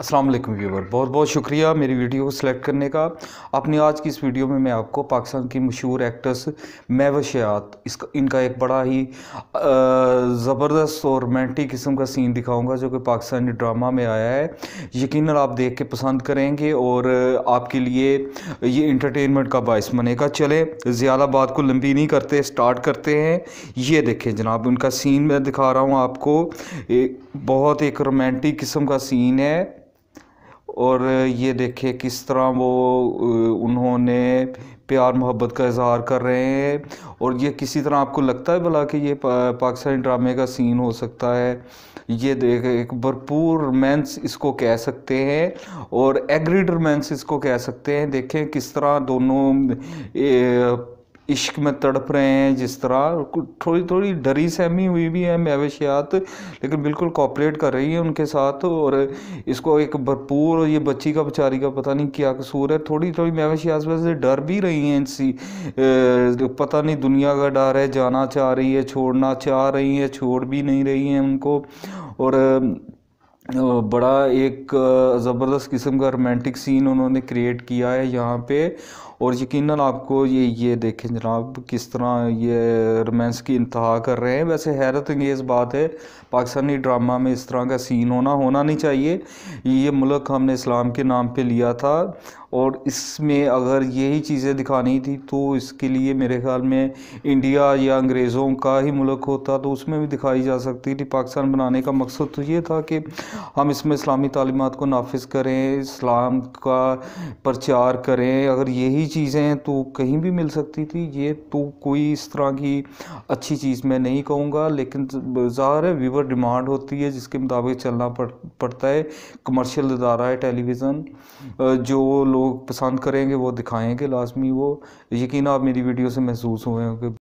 Aslam viewer बहुत बहुत शुक्रिया मेरी वीडियो को सिलेक्ट करने का अपनी आज की इस वीडियो में मैं आपको पाकिस्तान की मशहूर एक्ट्रेस मैवशयात इसका इनका एक बड़ा ही ज़बरदस्त और रोमांटिक किस्म का सीन दिखाऊंगा जो कि पाकिस्तानी ड्रामा में आया है यकीन आप देख के पसंद करेंगे और आपके लिए ये इंटरटेनमेंट का बायस बनेगा चले ज़्यादा बात को लंबी नहीं करते स्टार्ट करते हैं ये देखें जनाब उनका सीन मैं दिखा रहा हूँ आपको बहुत एक रोमांटिक किस्म का सीन है और ये देखे किस तरह वो उन्होंने प्यार मोहब्बत का इजहार कर रहे हैं और ये किसी तरह आपको लगता है भला कि ये पाकिस्तानी ड्रामे का सीन हो सकता है ये देख एक भरपूर रोमेंस इसको कह सकते हैं और एग्रीड रोमेंस इसको कह सकते हैं देखें किस तरह दोनों ए, इश्क में तड़प रहे हैं जिस तरह थोड़ी थोड़ी डरी सहमी हुई भी है मवेशियात लेकिन बिल्कुल कॉपरेट कर रही है उनके साथ और इसको एक भरपूर ये बच्ची का बेचारी का पता नहीं क्या कसूर है थोड़ी थोड़ी मवेशियात वैसे डर भी रही हैं इनसी पता नहीं दुनिया का डर है जाना चाह रही है छोड़ना चाह रही है छोड़ भी नहीं रही हैं उनको और बड़ा एक ज़बरदस्त किस्म का रोमांटिक सीन उन्होंने क्रिएट किया है यहाँ पे और यकीनन आपको ये ये देखें जनाब किस तरह ये रोमांस की इंतहा कर रहे हैं वैसे हैरत अंगेज़ बात है पाकिस्तानी ड्रामा में इस तरह का सीन होना होना नहीं चाहिए ये मुल्क हमने इस्लाम के नाम पे लिया था और इसमें अगर यही चीज़ें दिखानी थी तो इसके लिए मेरे ख्याल में इंडिया या अंग्रेज़ों का ही मुल्क होता तो उसमें भी दिखाई जा सकती थी पाकिस्तान बनाने का मकसद तो ये था कि हम इसमें इस्लामी तालीमत को नाफिज करें इस्लाम का प्रचार करें अगर यही चीज़ें तो कहीं भी मिल सकती थी ये तो कोई इस तरह की अच्छी चीज़ मैं नहीं कहूँगा लेकिन ज़ाहिर है व्यूवर डिमांड होती है जिसके मुताबिक चलना पड़ पड़ता है कमर्शियल अदारा है टेलीविज़न जो लोग पसंद करेंगे वो दिखाएँगे लाजमी वो यकीन आप मेरी वीडियो से महसूस हुए होंगे